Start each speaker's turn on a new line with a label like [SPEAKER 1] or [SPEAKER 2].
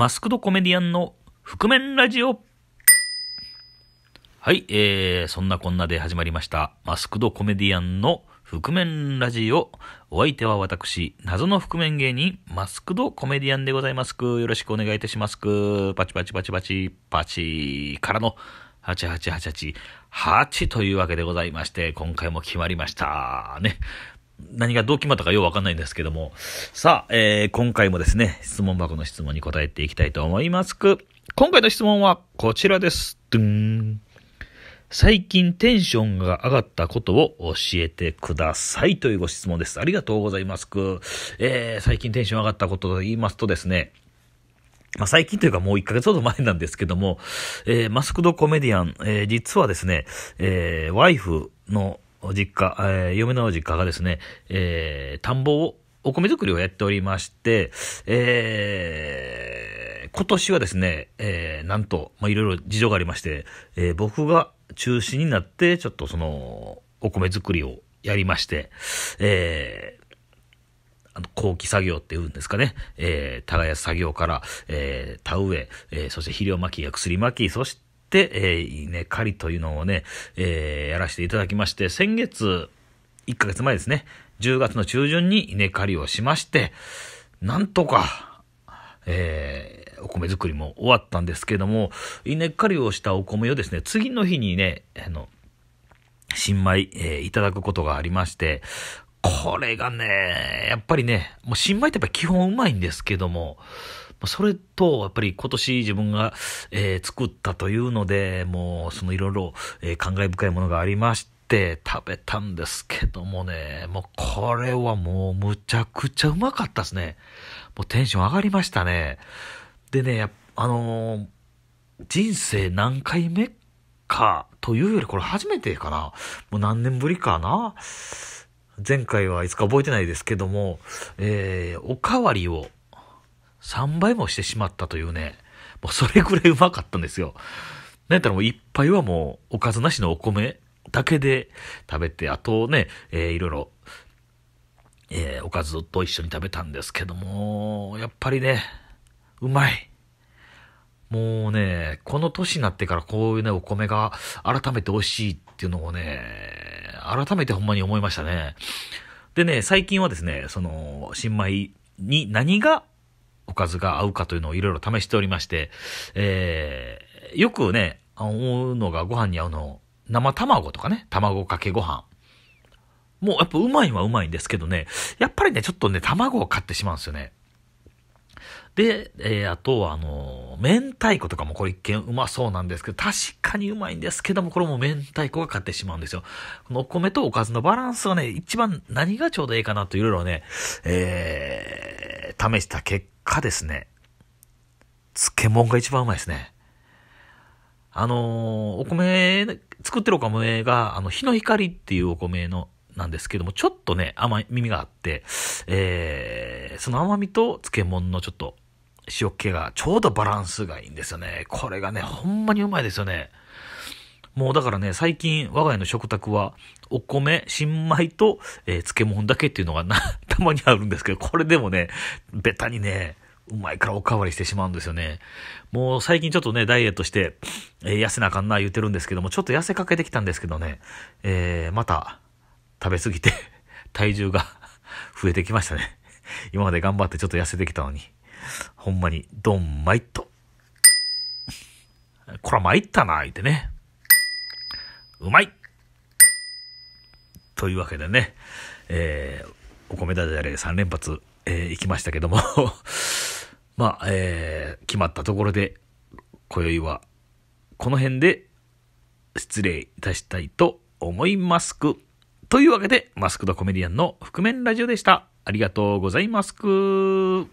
[SPEAKER 1] マスクドコメディアンの覆面ラジオはい、えー、そんなこんなで始まりました。マスクドコメディアンの覆面ラジオ。お相手は私、謎の覆面芸人、マスクドコメディアンでございますく。よろしくお願いいたしますく。パチパチパチパチ、パチからの、8888、8というわけでございまして、今回も決まりました。ね。何がどう決まったかようわかんないんですけども。さあ、えー、今回もですね、質問箱の質問に答えていきたいと思いますく。今回の質問はこちらです。ドゥン。最近テンションが上がったことを教えてくださいというご質問です。ありがとうございますく。えー、最近テンション上がったことと言いますとですね、まあ、最近というかもう1ヶ月ほど前なんですけども、えー、マスクドコメディアン、えー、実はですね、えー、ワイフのお実家、えー、嫁のお実家がですね、えー、田んぼを、お米作りをやっておりまして、えー、今年はですね、えー、なんと、まあ、いろいろ事情がありまして、えー、僕が中止になって、ちょっとその、お米作りをやりまして、えー、あの、後期作業って言うんですかね。えー、耕す作業から、えー、田植え、えー、そして肥料巻きや薬巻き、そして、えー、いいね、狩りというのをね、えー、やらせていただきまして、先月、1ヶ月前ですね、10月の中旬に稲刈りをしまして、なんとか、えー、お米作りも終わったんですけども、稲刈りをしたお米をですね、次の日にね、あの、新米、えー、いただくことがありまして、これがね、やっぱりね、もう新米ってやっぱ基本うまいんですけども、それと、やっぱり今年自分が、えー、作ったというので、もう、そのいろいろ、え感慨深いものがありまして、食べたんですけどもね、もうこれはもうむちゃくちゃうまかったですね。もうテンション上がりましたね。でね、あのー、人生何回目かというよりこれ初めてかな。もう何年ぶりかな。前回はいつか覚えてないですけども、えー、おかわりを3倍もしてしまったというね、もうそれぐらいうまかったんですよ。なんやったらもう一杯はもうおかずなしのお米だけで食べて、あとね、えー、いろいろ、えー、おかずと一緒に食べたんですけども、やっぱりね、うまい。もうね、この年になってからこういうね、お米が改めて美味しいっていうのをね、改めてほんまに思いましたね。でね、最近はですね、その、新米に何がおかずが合うかというのをいろいろ試しておりまして、えー、よくね、思うのがご飯に合うの、生卵とかね、卵かけご飯。もうやっぱうまいはうまいんですけどね、やっぱりね、ちょっとね、卵を買ってしまうんですよね。で、えー、あとはあのー、明太子とかもこれ一見うまそうなんですけど、確かにうまいんですけども、これも明太子が買ってしまうんですよ。このお米とおかずのバランスはね、一番何がちょうどいいかなといろいろね、えー、試した結かですね、漬物が一番うまいですね。あのー、お米、作ってるお米が、あの、日の光っていうお米の、なんですけども、ちょっとね、甘い耳があって、えー、その甘みと漬物のちょっと塩気がちょうどバランスがいいんですよね。これがね、ほんまにうまいですよね。もうだからね、最近我が家の食卓は、お米、新米と、えー、漬物だけっていうのがな、たまにあるんですけど、これでもね、ベタにね、うまいからおかわりしてしまうんですよね。もう最近ちょっとね、ダイエットして、えー、痩せなあかんな言ってるんですけども、ちょっと痩せかけてきたんですけどね、えー、また食べ過ぎて 体重が 増えてきましたね。今まで頑張ってちょっと痩せてきたのに、ほんまに、どんまいっと。こら参ったな、言ってね。うまいというわけでね、えー、お米だじゃれ3連発、えー、行きましたけどもまあ、えー、決まったところで、今宵は、この辺で、失礼いたしたいと思いますく。というわけで、マスクドコメディアンの覆面ラジオでした。ありがとうございますく。